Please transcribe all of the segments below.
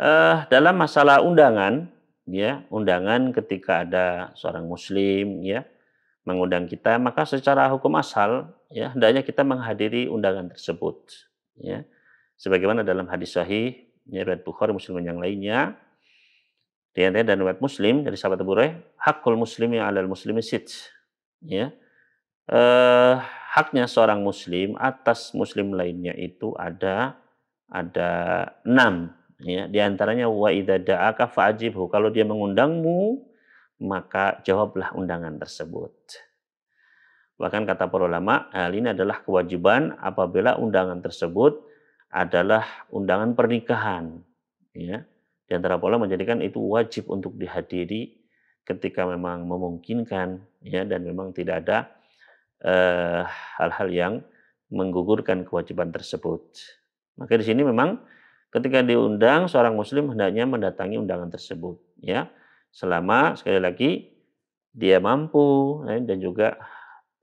uh, dalam masalah undangan, ya undangan ketika ada seorang muslim, ya mengundang kita, maka secara hukum asal, ya hendaknya kita menghadiri undangan tersebut, ya sebagaimana dalam hadis sahih ya, riwayat Bukhari Muslim yang lainnya di dan riwayat Muslim dari sahabat Abu Hurairah hakul muslimi alal muslimi sit ya eh, haknya seorang muslim atas muslim lainnya itu ada ada enam ya di antaranya wa idza da'aka fa'ajibhu kalau dia mengundangmu maka jawablah undangan tersebut bahkan kata para ulama hal ini adalah kewajiban apabila undangan tersebut adalah undangan pernikahan ya di antara pola menjadikan itu wajib untuk dihadiri ketika memang memungkinkan ya dan memang tidak ada eh, hal-hal eh, yang menggugurkan kewajiban tersebut maka di sini memang ketika diundang seorang muslim hendaknya mendatangi undangan tersebut ya selama sekali lagi dia mampu ya, dan juga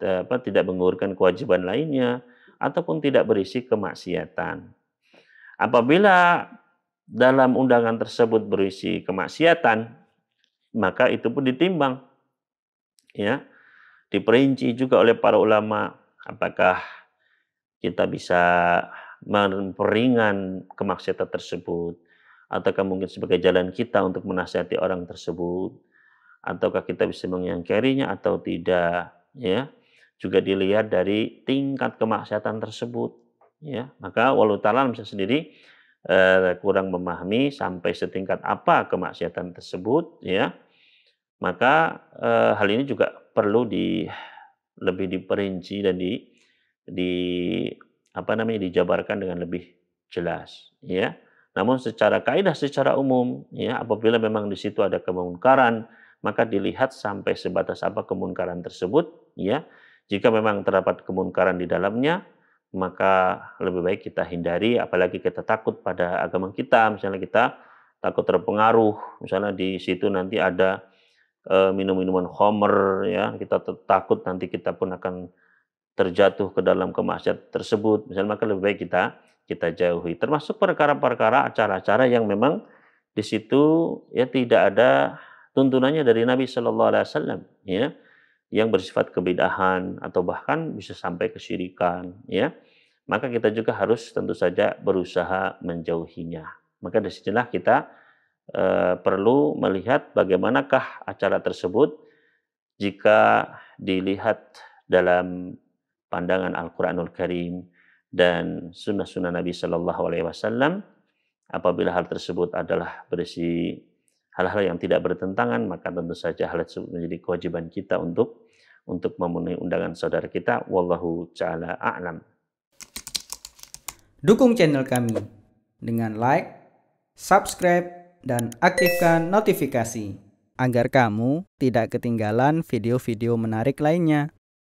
eh, apa, tidak mengurangkan kewajiban lainnya ataupun tidak berisi kemaksiatan. Apabila dalam undangan tersebut berisi kemaksiatan, maka itu pun ditimbang. Ya. Diperinci juga oleh para ulama apakah kita bisa memperingan kemaksiatan tersebut, ataukah mungkin sebagai jalan kita untuk menasihati orang tersebut, ataukah kita bisa mengingkarinya atau tidak, ya juga dilihat dari tingkat kemaksiatan tersebut, ya maka walau taala bisa sendiri eh, kurang memahami sampai setingkat apa kemaksiatan tersebut, ya maka eh, hal ini juga perlu di lebih diperinci dan di di apa namanya dijabarkan dengan lebih jelas ya namun secara kaidah secara umum ya apabila memang di situ ada kemungkaran maka dilihat sampai sebatas apa kemungkaran tersebut ya jika memang terdapat kemungkaran di dalamnya maka lebih baik kita hindari apalagi kita takut pada agama kita misalnya kita takut terpengaruh misalnya di situ nanti ada eh, minum-minuman homer ya kita takut nanti kita pun akan terjatuh ke dalam kemaksiatan tersebut, misalnya maka lebih baik kita kita jauhi. Termasuk perkara-perkara acara-acara yang memang di situ ya tidak ada tuntunannya dari Nabi Shallallahu Alaihi Wasallam, ya yang bersifat kebidahan atau bahkan bisa sampai kesyirikan, ya maka kita juga harus tentu saja berusaha menjauhinya. Maka disinilah kita e, perlu melihat bagaimanakah acara tersebut jika dilihat dalam pandangan Al-Quranul Karim dan sunnah-sunnah Nabi Shallallahu Alaihi Wasallam. Apabila hal tersebut adalah berisi hal-hal yang tidak bertentangan, maka tentu saja hal tersebut menjadi kewajiban kita untuk untuk memenuhi undangan saudara kita. Wallahu taala a'lam. Dukung channel kami dengan like, subscribe, dan aktifkan notifikasi agar kamu tidak ketinggalan video-video menarik lainnya.